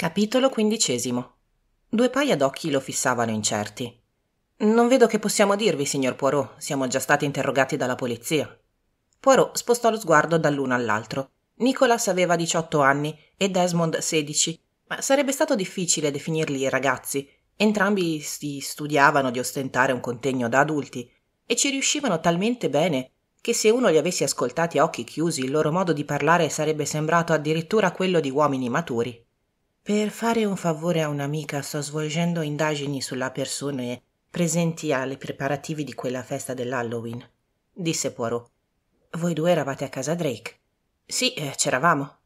Capitolo quindicesimo. Due paia d'occhi lo fissavano incerti. Non vedo che possiamo dirvi, signor Poirot, siamo già stati interrogati dalla polizia. Poirot spostò lo sguardo dall'uno all'altro. Nicholas aveva 18 anni e Desmond 16, ma sarebbe stato difficile definirli ragazzi. Entrambi si studiavano di ostentare un contegno da adulti e ci riuscivano talmente bene che se uno li avesse ascoltati a occhi chiusi il loro modo di parlare sarebbe sembrato addirittura quello di uomini maturi. Per fare un favore a un'amica sto svolgendo indagini sulla persone presenti alle preparativi di quella festa dell'Halloween, disse Poirot. Voi due eravate a casa Drake? Sì, eh, c'eravamo.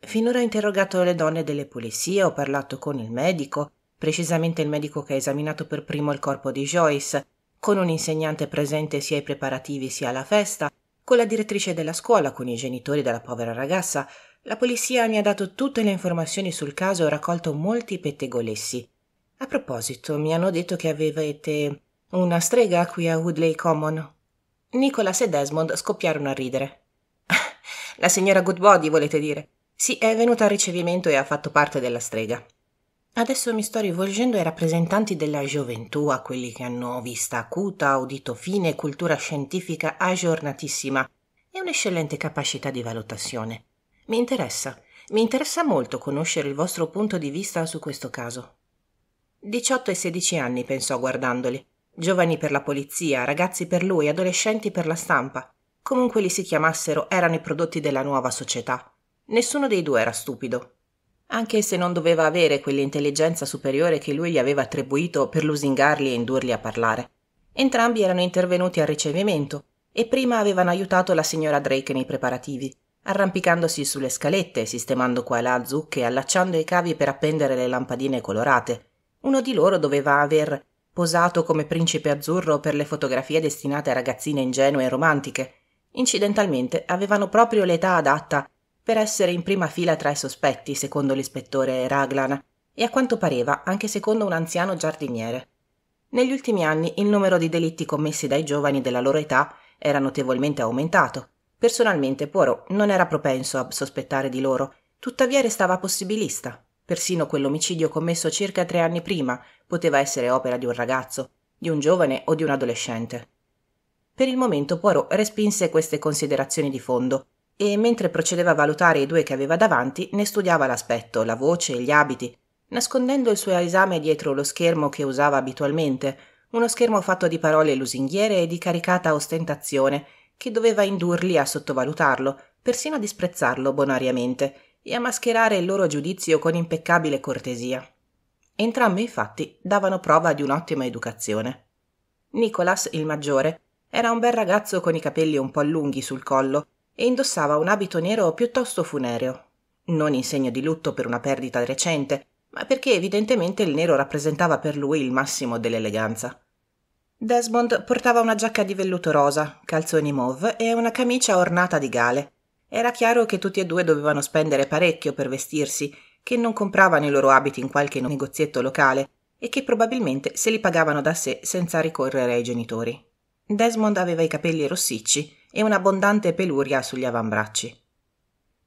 Finora ho interrogato le donne delle pulizie, ho parlato con il medico, precisamente il medico che ha esaminato per primo il corpo di Joyce, con un insegnante presente sia ai preparativi sia alla festa, con la direttrice della scuola, con i genitori della povera ragazza, la polizia mi ha dato tutte le informazioni sul caso e ho raccolto molti pettegolessi. A proposito, mi hanno detto che avevate una strega qui a Woodley Common. Nicholas e Desmond scoppiarono a ridere. La signora Goodbody, volete dire? Sì, è venuta al ricevimento e ha fatto parte della strega. Adesso mi sto rivolgendo ai rappresentanti della gioventù, a quelli che hanno vista acuta, udito fine, cultura scientifica aggiornatissima e un'eccellente capacità di valutazione. Mi interessa, mi interessa molto conoscere il vostro punto di vista su questo caso. 18 e 16 anni pensò guardandoli, giovani per la polizia, ragazzi per lui, adolescenti per la stampa. Comunque li si chiamassero, erano i prodotti della nuova società. Nessuno dei due era stupido, anche se non doveva avere quell'intelligenza superiore che lui gli aveva attribuito per lusingarli e indurli a parlare. Entrambi erano intervenuti al ricevimento e prima avevano aiutato la signora Drake nei preparativi arrampicandosi sulle scalette, sistemando qua e là zucche, allacciando i cavi per appendere le lampadine colorate. Uno di loro doveva aver posato come principe azzurro per le fotografie destinate a ragazzine ingenue e romantiche. Incidentalmente avevano proprio l'età adatta per essere in prima fila tra i sospetti, secondo l'ispettore Raglan, e a quanto pareva anche secondo un anziano giardiniere. Negli ultimi anni il numero di delitti commessi dai giovani della loro età era notevolmente aumentato Personalmente Poirot non era propenso a sospettare di loro, tuttavia restava possibilista. Persino quell'omicidio commesso circa tre anni prima poteva essere opera di un ragazzo, di un giovane o di un adolescente. Per il momento Poirot respinse queste considerazioni di fondo e mentre procedeva a valutare i due che aveva davanti ne studiava l'aspetto, la voce e gli abiti, nascondendo il suo esame dietro lo schermo che usava abitualmente, uno schermo fatto di parole lusinghiere e di caricata ostentazione che doveva indurli a sottovalutarlo, persino a disprezzarlo bonariamente e a mascherare il loro giudizio con impeccabile cortesia. Entrambi infatti davano prova di un'ottima educazione. Nicolas, il maggiore, era un bel ragazzo con i capelli un po' lunghi sul collo e indossava un abito nero piuttosto funereo, non in segno di lutto per una perdita recente, ma perché evidentemente il nero rappresentava per lui il massimo dell'eleganza. Desmond portava una giacca di velluto rosa, calzoni mauve e una camicia ornata di gale. Era chiaro che tutti e due dovevano spendere parecchio per vestirsi, che non compravano i loro abiti in qualche negozietto locale e che probabilmente se li pagavano da sé senza ricorrere ai genitori. Desmond aveva i capelli rossicci e un'abbondante peluria sugli avambracci.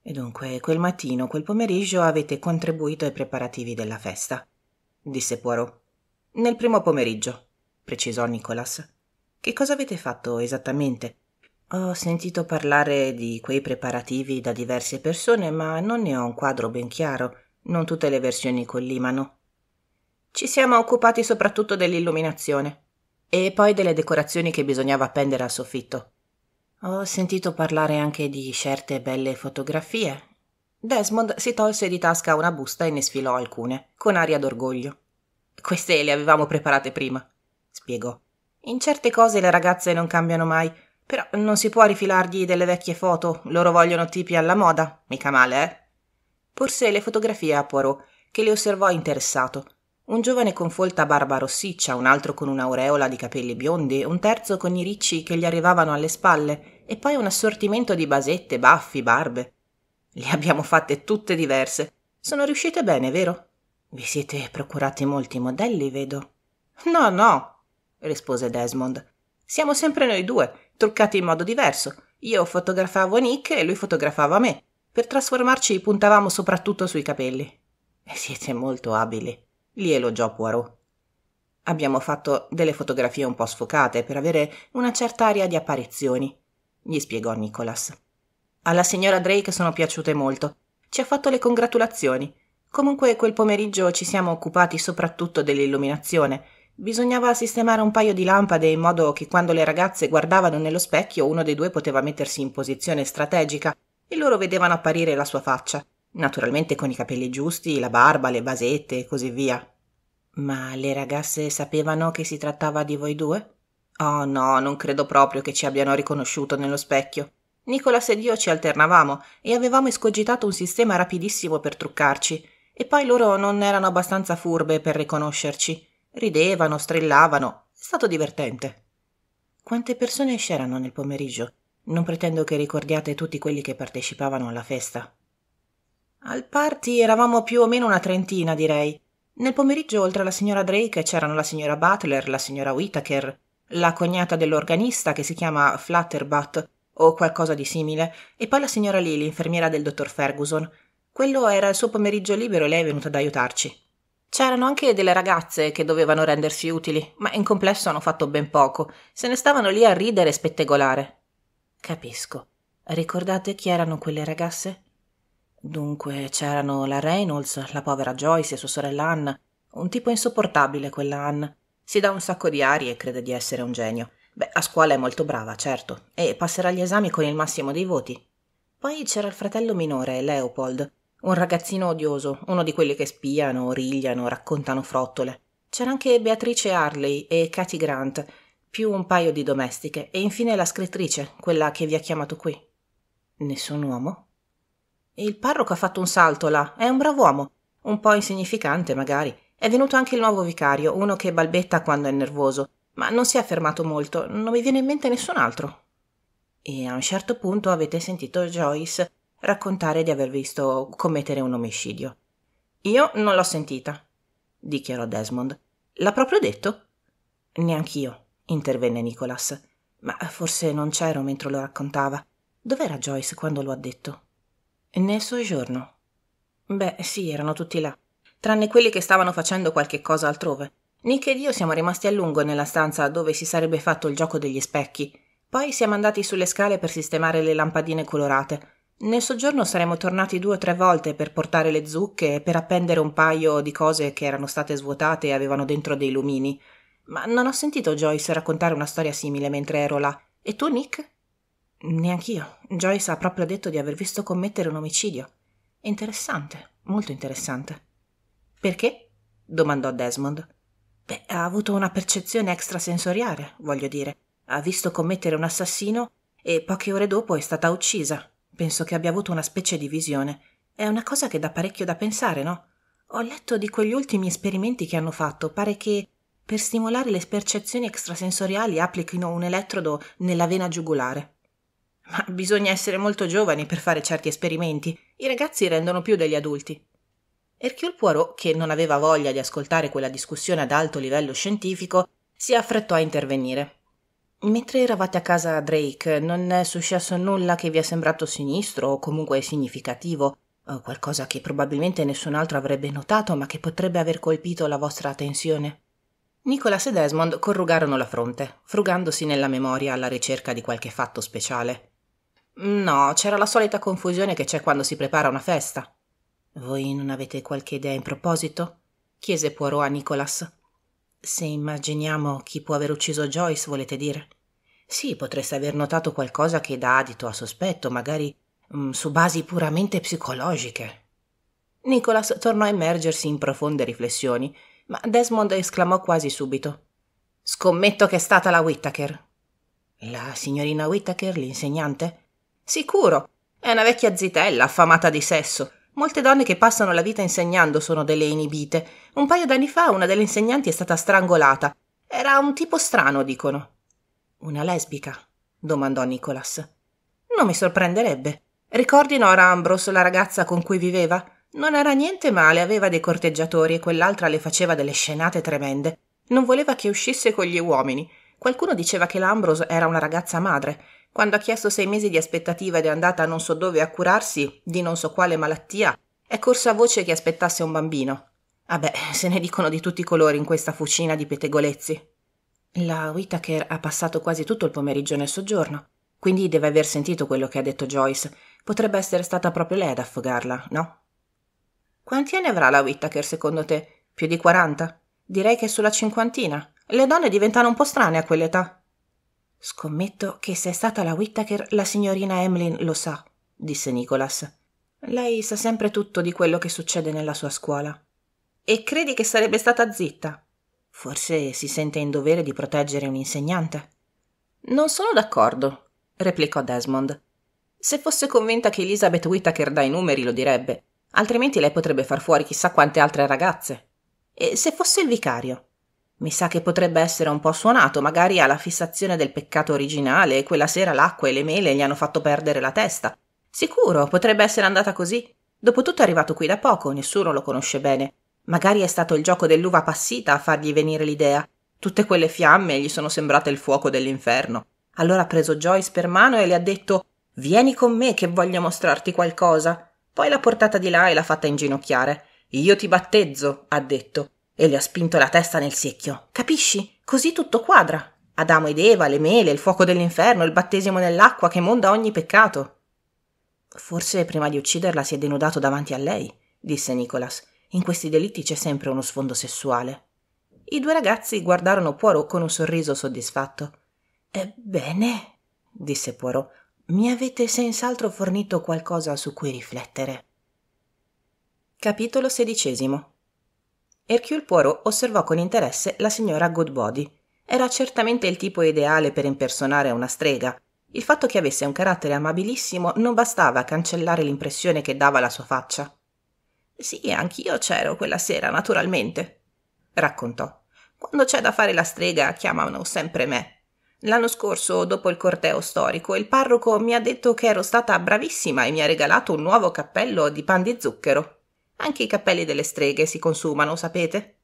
E dunque, quel mattino, quel pomeriggio avete contribuito ai preparativi della festa, disse Poirot. Nel primo pomeriggio, precisò Nicholas. Che cosa avete fatto esattamente? Ho sentito parlare di quei preparativi da diverse persone, ma non ne ho un quadro ben chiaro. Non tutte le versioni collimano. Ci siamo occupati soprattutto dell'illuminazione e poi delle decorazioni che bisognava appendere al soffitto. Ho sentito parlare anche di certe belle fotografie. Desmond si tolse di tasca una busta e ne sfilò alcune, con aria d'orgoglio. Queste le avevamo preparate prima spiegò. In certe cose le ragazze non cambiano mai, però non si può rifilargli delle vecchie foto, loro vogliono tipi alla moda, mica male, eh? Porse le fotografie a Poirot, che le osservò interessato. Un giovane con folta barba rossiccia, un altro con un'aureola di capelli biondi, un terzo con i ricci che gli arrivavano alle spalle, e poi un assortimento di basette, baffi, barbe. Le abbiamo fatte tutte diverse. Sono riuscite bene, vero? Vi siete procurati molti modelli, vedo. No, no, rispose Desmond. Siamo sempre noi due, truccati in modo diverso. Io fotografavo Nick e lui fotografava me. Per trasformarci puntavamo soprattutto sui capelli. siete molto abili, li elogiò Poirot. Abbiamo fatto delle fotografie un po' sfocate per avere una certa aria di apparizioni, gli spiegò Nicholas. Alla signora Drake sono piaciute molto. Ci ha fatto le congratulazioni. Comunque quel pomeriggio ci siamo occupati soprattutto dell'illuminazione Bisognava sistemare un paio di lampade in modo che quando le ragazze guardavano nello specchio uno dei due poteva mettersi in posizione strategica e loro vedevano apparire la sua faccia, naturalmente con i capelli giusti, la barba, le basette e così via. Ma le ragazze sapevano che si trattava di voi due? Oh no, non credo proprio che ci abbiano riconosciuto nello specchio. Nicolas ed io ci alternavamo e avevamo escogitato un sistema rapidissimo per truccarci, e poi loro non erano abbastanza furbe per riconoscerci Ridevano, strillavano, è stato divertente. Quante persone c'erano nel pomeriggio? Non pretendo che ricordiate tutti quelli che partecipavano alla festa. Al party eravamo più o meno una trentina, direi. Nel pomeriggio, oltre alla signora Drake, c'erano la signora Butler, la signora Whitaker, la cognata dell'organista che si chiama Flutterbutt o qualcosa di simile, e poi la signora Lily, infermiera del dottor Ferguson. Quello era il suo pomeriggio libero e lei è venuta ad aiutarci. C'erano anche delle ragazze che dovevano rendersi utili, ma in complesso hanno fatto ben poco, se ne stavano lì a ridere e spettegolare. Capisco. Ricordate chi erano quelle ragazze? Dunque c'erano la Reynolds, la povera Joyce e sua sorella Anna. Un tipo insopportabile quella Anna. Si dà un sacco di arie e crede di essere un genio. Beh, a scuola è molto brava, certo, e passerà gli esami con il massimo dei voti. Poi c'era il fratello minore, Leopold, un ragazzino odioso, uno di quelli che spiano, origliano, raccontano frottole. C'era anche Beatrice Harley e Katy Grant, più un paio di domestiche, e infine la scrittrice, quella che vi ha chiamato qui. Nessun uomo? Il parroco ha fatto un salto là, è un bravo uomo, un po' insignificante magari. È venuto anche il nuovo vicario, uno che balbetta quando è nervoso, ma non si è fermato molto, non mi viene in mente nessun altro. E a un certo punto avete sentito Joyce raccontare di aver visto commettere un omicidio. Io non l'ho sentita, dichiarò Desmond. L'ha proprio detto? Neanch'io, intervenne Nicholas. Ma forse non c'ero mentre lo raccontava. Dov'era Joyce quando lo ha detto? Nel suo giorno. Beh, sì, erano tutti là, tranne quelli che stavano facendo qualche cosa altrove. Nick ed io siamo rimasti a lungo nella stanza dove si sarebbe fatto il gioco degli specchi. Poi siamo andati sulle scale per sistemare le lampadine colorate nel soggiorno saremmo tornati due o tre volte per portare le zucche e per appendere un paio di cose che erano state svuotate e avevano dentro dei lumini. Ma non ho sentito Joyce raccontare una storia simile mentre ero là. E tu, Nick? Neanch'io. Joyce ha proprio detto di aver visto commettere un omicidio. Interessante, molto interessante. Perché? domandò Desmond. Beh, ha avuto una percezione extrasensoriale, voglio dire. Ha visto commettere un assassino e poche ore dopo è stata uccisa. Penso che abbia avuto una specie di visione. È una cosa che dà parecchio da pensare, no? Ho letto di quegli ultimi esperimenti che hanno fatto. Pare che per stimolare le percezioni extrasensoriali applichino un elettrodo nella vena giugulare. Ma bisogna essere molto giovani per fare certi esperimenti. I ragazzi rendono più degli adulti. Hercule Poirot, che non aveva voglia di ascoltare quella discussione ad alto livello scientifico, si affrettò a intervenire. Mentre eravate a casa Drake, non è successo nulla che vi è sembrato sinistro o comunque significativo, eh, qualcosa che probabilmente nessun altro avrebbe notato ma che potrebbe aver colpito la vostra attenzione? Nicholas e Desmond corrugarono la fronte, frugandosi nella memoria alla ricerca di qualche fatto speciale. No, c'era la solita confusione che c'è quando si prepara una festa. Voi non avete qualche idea in proposito? chiese Poirot a Nicholas. Se immaginiamo chi può aver ucciso Joyce, volete dire? Sì, potreste aver notato qualcosa che dà adito a sospetto, magari mh, mm, su basi puramente psicologiche. Nicholas tornò a immergersi in profonde riflessioni, ma Desmond esclamò quasi subito: Scommetto che è stata la Whittaker. La signorina Whittaker, l'insegnante? Sicuro, è una vecchia zitella affamata di sesso Molte donne che passano la vita insegnando sono delle inibite. Un paio d'anni fa una delle insegnanti è stata strangolata. Era un tipo strano, dicono. Una lesbica? domandò Nicholas. Non mi sorprenderebbe. Ricordi Nora Ambrose, la ragazza con cui viveva? Non era niente male, aveva dei corteggiatori e quell'altra le faceva delle scenate tremende. Non voleva che uscisse con gli uomini. Qualcuno diceva che l'Ambrose era una ragazza madre. Quando ha chiesto sei mesi di aspettativa ed è andata non so dove a curarsi di non so quale malattia, è corso a voce che aspettasse un bambino. Vabbè, ah se ne dicono di tutti i colori in questa fucina di pettegolezzi. La Whitaker ha passato quasi tutto il pomeriggio nel soggiorno, quindi deve aver sentito quello che ha detto Joyce. Potrebbe essere stata proprio lei ad affogarla, no? Quanti anni avrà la Whitaker secondo te? Più di 40? Direi che sulla cinquantina. Le donne diventano un po' strane a quell'età. Scommetto che se è stata la Whittaker la signorina Emlyn lo sa, disse Nicholas. Lei sa sempre tutto di quello che succede nella sua scuola. E credi che sarebbe stata zitta? Forse si sente in dovere di proteggere un insegnante. Non sono d'accordo, replicò Desmond. Se fosse convinta che Elizabeth Whittaker dà i numeri lo direbbe, altrimenti lei potrebbe far fuori chissà quante altre ragazze. E se fosse il vicario? Mi sa che potrebbe essere un po' suonato, magari alla fissazione del peccato originale e quella sera l'acqua e le mele gli hanno fatto perdere la testa. Sicuro, potrebbe essere andata così. Dopotutto è arrivato qui da poco, nessuno lo conosce bene. Magari è stato il gioco dell'uva passita a fargli venire l'idea. Tutte quelle fiamme gli sono sembrate il fuoco dell'inferno. Allora ha preso Joyce per mano e le ha detto Vieni con me che voglio mostrarti qualcosa. Poi l'ha portata di là e l'ha fatta inginocchiare. Io ti battezzo, ha detto e le ho spinto la testa nel secchio. Capisci? Così tutto quadra. Adamo ed Eva, le mele, il fuoco dell'inferno, il battesimo nell'acqua che monda ogni peccato. Forse prima di ucciderla si è denudato davanti a lei, disse Nicholas. In questi delitti c'è sempre uno sfondo sessuale. I due ragazzi guardarono Poirot con un sorriso soddisfatto. Ebbene, disse Poirot, mi avete senz'altro fornito qualcosa su cui riflettere. Capitolo sedicesimo Hercule Poirot osservò con interesse la signora Goodbody. Era certamente il tipo ideale per impersonare una strega. Il fatto che avesse un carattere amabilissimo non bastava a cancellare l'impressione che dava la sua faccia. Sì, anch'io c'ero quella sera, naturalmente, raccontò. Quando c'è da fare la strega chiamano sempre me. L'anno scorso, dopo il corteo storico, il parroco mi ha detto che ero stata bravissima e mi ha regalato un nuovo cappello di pan di zucchero. Anche i cappelli delle streghe si consumano, sapete?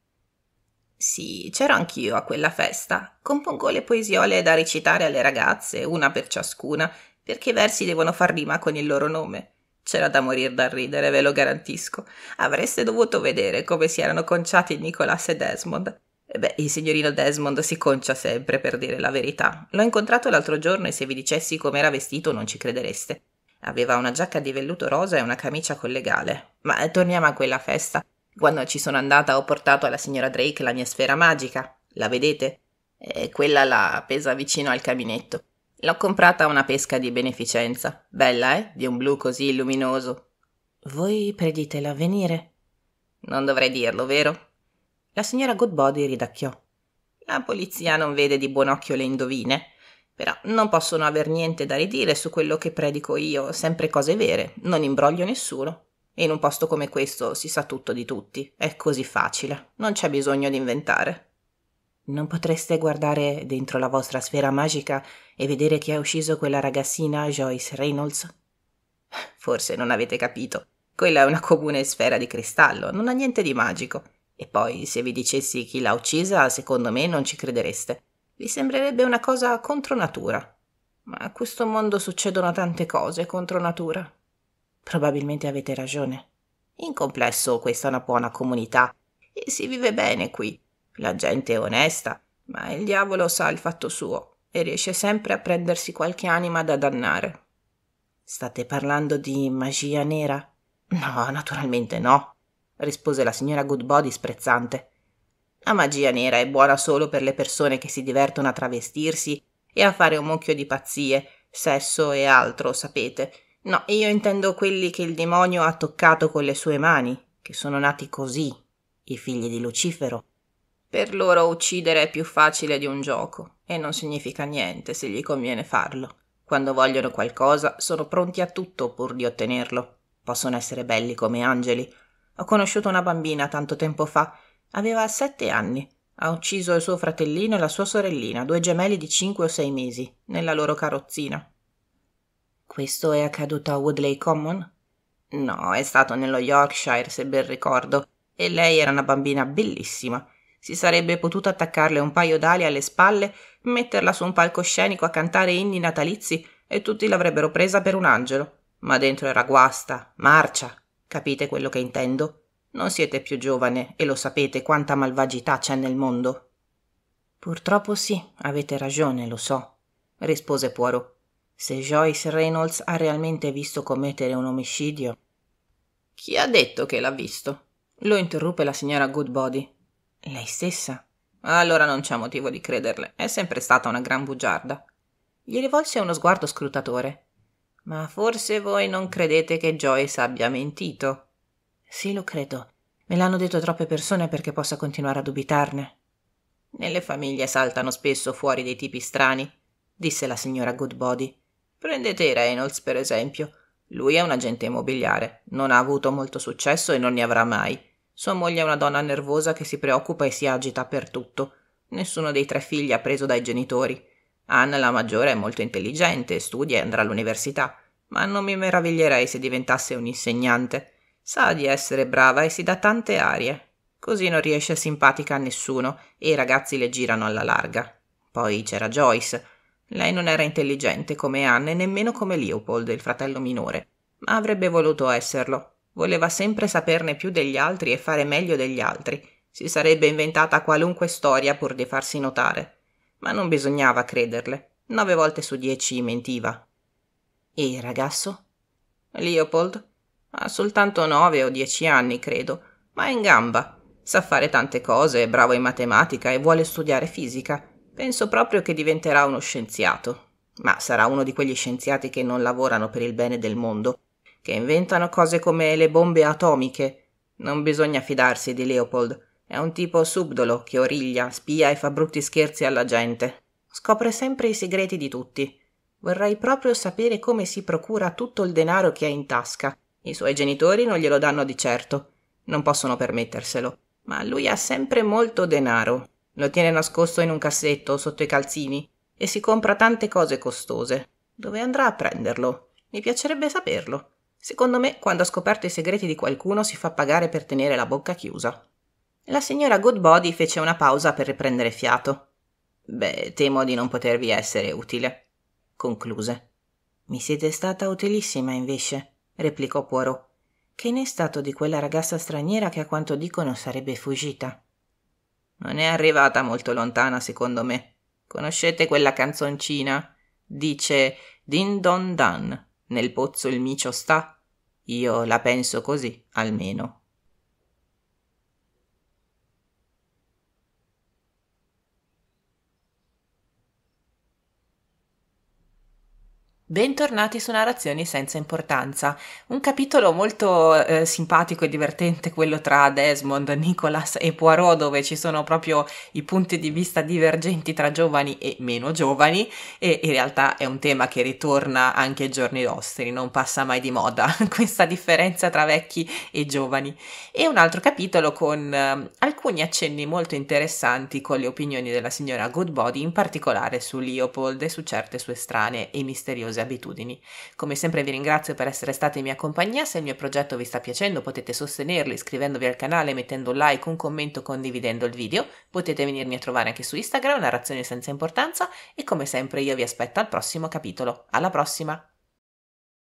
Sì, c'ero anch'io a quella festa. Compongo le poesiole da recitare alle ragazze, una per ciascuna, perché i versi devono far rima con il loro nome. C'era da morir dal ridere, ve lo garantisco. Avreste dovuto vedere come si erano conciati Nicolas e Desmond. beh, il signorino Desmond si concia sempre, per dire la verità. L'ho incontrato l'altro giorno e se vi dicessi com'era vestito non ci credereste. Aveva una giacca di velluto rosa e una camicia collegale. Ma torniamo a quella festa. Quando ci sono andata ho portato alla signora Drake la mia sfera magica. La vedete? E eh, quella la appesa vicino al caminetto. L'ho comprata a una pesca di beneficenza. Bella, eh? Di un blu così luminoso. Voi predite l'avvenire? Non dovrei dirlo, vero? La signora Goodbody ridacchiò. La polizia non vede di buon occhio le indovine. Però non possono aver niente da ridire su quello che predico io, sempre cose vere, non imbroglio nessuno. E in un posto come questo si sa tutto di tutti, è così facile, non c'è bisogno di inventare. Non potreste guardare dentro la vostra sfera magica e vedere chi ha ucciso quella ragazzina Joyce Reynolds? Forse non avete capito. Quella è una comune sfera di cristallo, non ha niente di magico. E poi, se vi dicessi chi l'ha uccisa, secondo me non ci credereste. Vi sembrerebbe una cosa contro natura. Ma a questo mondo succedono tante cose contro natura. Probabilmente avete ragione. In complesso questa è una buona comunità e si vive bene qui. La gente è onesta, ma il diavolo sa il fatto suo e riesce sempre a prendersi qualche anima da dannare. State parlando di magia nera? No, naturalmente no, rispose la signora Goodbody sprezzante. La magia nera è buona solo per le persone che si divertono a travestirsi e a fare un mucchio di pazzie, sesso e altro, sapete. No, io intendo quelli che il demonio ha toccato con le sue mani, che sono nati così, i figli di Lucifero. Per loro uccidere è più facile di un gioco e non significa niente se gli conviene farlo. Quando vogliono qualcosa sono pronti a tutto pur di ottenerlo. Possono essere belli come angeli. Ho conosciuto una bambina tanto tempo fa Aveva sette anni. Ha ucciso il suo fratellino e la sua sorellina, due gemelli di cinque o sei mesi, nella loro carrozzina. Questo è accaduto a Woodley Common? No, è stato nello Yorkshire, se ben ricordo, e lei era una bambina bellissima. Si sarebbe potuto attaccarle un paio d'ali alle spalle, metterla su un palcoscenico a cantare inni natalizi e tutti l'avrebbero presa per un angelo. Ma dentro era guasta, marcia, capite quello che intendo? Non siete più giovane e lo sapete quanta malvagità c'è nel mondo. Purtroppo sì, avete ragione, lo so, rispose Poirot. Se Joyce Reynolds ha realmente visto commettere un omicidio. Chi ha detto che l'ha visto? lo interruppe la signora Goodbody. Lei stessa. Allora non c'è motivo di crederle, è sempre stata una gran bugiarda. Gli rivolse uno sguardo scrutatore. Ma forse voi non credete che Joyce abbia mentito? Sì, lo credo. Me l'hanno detto troppe persone perché possa continuare a dubitarne. Nelle famiglie saltano spesso fuori dei tipi strani, disse la signora Goodbody. Prendete Reynolds, per esempio. Lui è un agente immobiliare, non ha avuto molto successo e non ne avrà mai. Sua moglie è una donna nervosa che si preoccupa e si agita per tutto. Nessuno dei tre figli ha preso dai genitori. Anna la maggiore è molto intelligente, studia e andrà all'università, ma non mi meraviglierei se diventasse un insegnante. Sa di essere brava e si dà tante arie. Così non riesce simpatica a nessuno e i ragazzi le girano alla larga. Poi c'era Joyce. Lei non era intelligente come Anne e nemmeno come Leopold, il fratello minore, ma avrebbe voluto esserlo. Voleva sempre saperne più degli altri e fare meglio degli altri. Si sarebbe inventata qualunque storia pur di farsi notare. Ma non bisognava crederle. Nove volte su dieci mentiva. E il ragazzo? Leopold ha soltanto nove o dieci anni, credo, ma è in gamba. Sa fare tante cose, è bravo in matematica e vuole studiare fisica. Penso proprio che diventerà uno scienziato. Ma sarà uno di quegli scienziati che non lavorano per il bene del mondo, che inventano cose come le bombe atomiche. Non bisogna fidarsi di Leopold. È un tipo subdolo che origlia, spia e fa brutti scherzi alla gente. Scopre sempre i segreti di tutti. Vorrei proprio sapere come si procura tutto il denaro che ha in tasca i suoi genitori non glielo danno di certo, non possono permetterselo, ma lui ha sempre molto denaro, lo tiene nascosto in un cassetto sotto i calzini e si compra tante cose costose. Dove andrà a prenderlo? Mi piacerebbe saperlo. Secondo me, quando ha scoperto i segreti di qualcuno, si fa pagare per tenere la bocca chiusa. La signora Goodbody fece una pausa per riprendere fiato. Beh, temo di non potervi essere utile, concluse. Mi siete stata utilissima, invece replicò Poirot. Che ne è stato di quella ragazza straniera che a quanto dicono sarebbe fuggita? Non è arrivata molto lontana, secondo me. Conoscete quella canzoncina? Dice Din don dan, nel pozzo il micio sta. Io la penso così, almeno. Bentornati su Narrazioni senza importanza, un capitolo molto eh, simpatico e divertente quello tra Desmond, Nicholas e Poirot dove ci sono proprio i punti di vista divergenti tra giovani e meno giovani e in realtà è un tema che ritorna anche ai giorni nostri, non passa mai di moda questa differenza tra vecchi e giovani. E un altro capitolo con eh, alcuni accenni molto interessanti con le opinioni della signora Goodbody in particolare su Leopold e su certe sue strane e misteriose pericolose abitudini. Come sempre vi ringrazio per essere stati in mia compagnia, se il mio progetto vi sta piacendo potete sostenerlo iscrivendovi al canale, mettendo un like, un commento, condividendo il video, potete venirmi a trovare anche su Instagram, narrazione senza importanza e come sempre io vi aspetto al prossimo capitolo. Alla prossima!